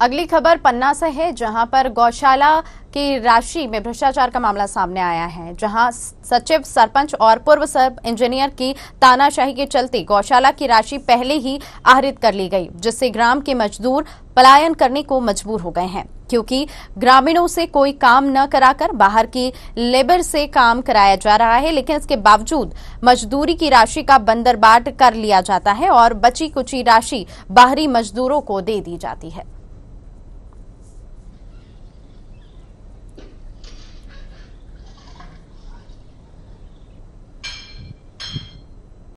अगली खबर पन्ना से है जहां पर गौशाला की राशि में भ्रष्टाचार का मामला सामने आया है जहां सचिव सरपंच और पूर्व सब इंजीनियर की तानाशाही के चलते गौशाला की राशि पहले ही आहरित कर ली गई जिससे ग्राम के मजदूर पलायन करने को मजबूर हो गए हैं क्योंकि ग्रामीणों से कोई काम न कराकर बाहर की लेबर से काम कराया जा रहा है लेकिन इसके बावजूद मजदूरी की राशि का बंदरबाट कर लिया जाता है और बची कुची राशि बाहरी मजदूरों को दे दी जाती है